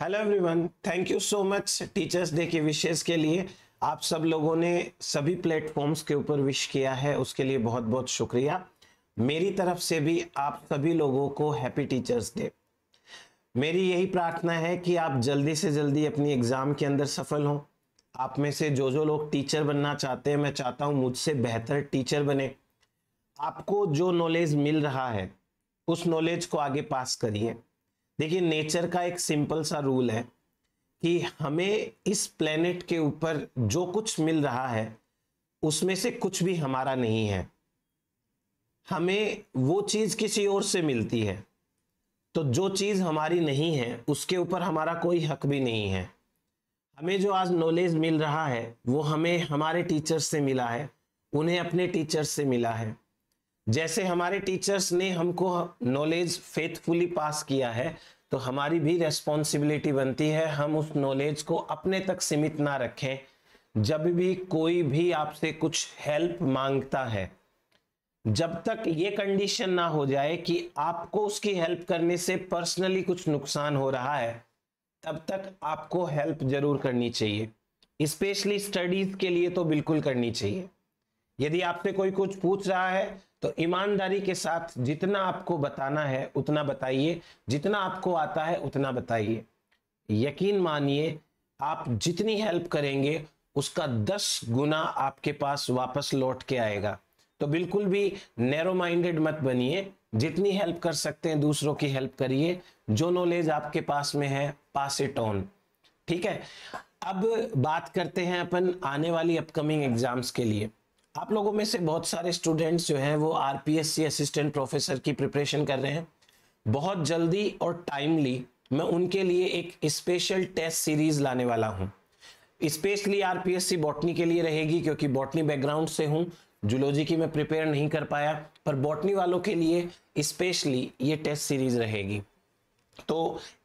hello everyone thank you so much teachers day के विशेष के लिए आप सब लोगों ने सभी प्लेटफॉर्म्स के ऊपर विश किया है उसके लिए बहुत बहुत शुक्रिया मेरी तरफ से भी आप सभी लोगों को हैप्पी टीचर्स डे मेरी यही प्रार्थना है कि आप जल्दी से जल्दी अपनी एग्ज़ाम के अंदर सफल हों आप में से जो जो लोग टीचर बनना चाहते हैं मैं चाहता हूँ मुझसे बेहतर टीचर बने आपको जो नॉलेज मिल रहा है उस नॉलेज को आगे पास करिए देखिए नेचर का एक सिंपल सा रूल है कि हमें इस प्लेनेट के ऊपर जो कुछ मिल रहा है उसमें से कुछ भी हमारा नहीं है हमें वो चीज़ किसी और से मिलती है तो जो चीज़ हमारी नहीं है उसके ऊपर हमारा कोई हक भी नहीं है हमें जो आज नॉलेज मिल रहा है वो हमें हमारे टीचर्स से मिला है उन्हें अपने टीचर्स से मिला है जैसे हमारे टीचर्स ने हमको नॉलेज फेथफुली पास किया है तो हमारी भी रेस्पॉन्सिबिलिटी बनती है हम उस नॉलेज को अपने तक सीमित ना रखें जब भी कोई भी आपसे कुछ हेल्प मांगता है जब तक ये कंडीशन ना हो जाए कि आपको उसकी हेल्प करने से पर्सनली कुछ नुकसान हो रहा है तब तक आपको हेल्प जरूर करनी चाहिए स्पेशली स्टडीज के लिए तो बिल्कुल करनी चाहिए यदि आपसे कोई कुछ पूछ रहा है तो ईमानदारी के साथ जितना आपको बताना है उतना बताइए जितना आपको आता है उतना बताइए यकीन मानिए आप जितनी हेल्प करेंगे उसका दस गुना आपके पास वापस लौट के आएगा तो बिल्कुल भी नैरो माइंडेड मत बनिए जितनी हेल्प कर सकते हैं दूसरों की हेल्प करिए जो नॉलेज आपके पास में है पास इट ऑन ठीक है अब बात करते हैं अपन आने वाली अपकमिंग एग्जाम्स के लिए आप लोगों में से बहुत सारे स्टूडेंट्स जो हैं वो आरपीएससी असिस्टेंट प्रोफेसर की प्रिपरेशन कर रहे हैं बहुत जल्दी और टाइमली मैं उनके लिए एक स्पेशल टेस्ट सीरीज लाने वाला हूं स्पेशली आरपीएससी बॉटनी के लिए रहेगी क्योंकि बॉटनी बैकग्राउंड से हूं जुलोजी की मैं प्रिपेयर नहीं कर पाया पर बॉटनी वालों के लिए स्पेशली ये टेस्ट सीरीज रहेगी तो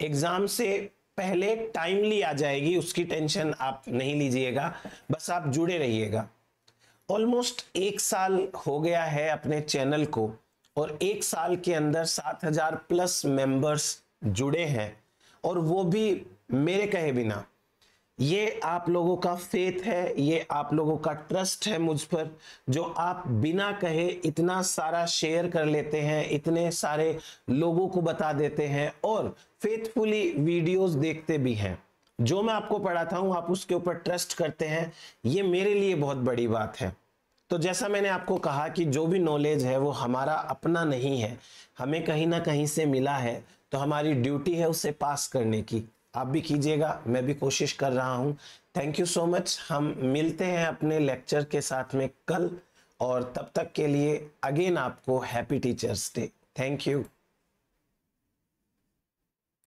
एग्जाम से पहले टाइमली आ जाएगी उसकी टेंशन आप नहीं लीजिएगा बस आप जुड़े रहिएगा ऑलमोस्ट एक साल हो गया है अपने चैनल को और एक साल के अंदर 7000 प्लस मेंबर्स जुड़े हैं और वो भी मेरे कहे बिना ये आप लोगों का फेथ है ये आप लोगों का ट्रस्ट है मुझ पर जो आप बिना कहे इतना सारा शेयर कर लेते हैं इतने सारे लोगों को बता देते हैं और फेथफुली वीडियोस देखते भी हैं जो मैं आपको पढ़ाता हूं आप उसके ऊपर ट्रस्ट करते हैं ये मेरे लिए बहुत बड़ी बात है तो जैसा मैंने आपको कहा कि जो भी नॉलेज है वो हमारा अपना नहीं है हमें कहीं ना कहीं से मिला है तो हमारी ड्यूटी है उसे पास करने की आप भी कीजिएगा मैं भी कोशिश कर रहा हूँ थैंक यू सो मच हम मिलते हैं अपने लेक्चर के साथ में कल और तब तक के लिए अगेन आपको happy teachers day thank you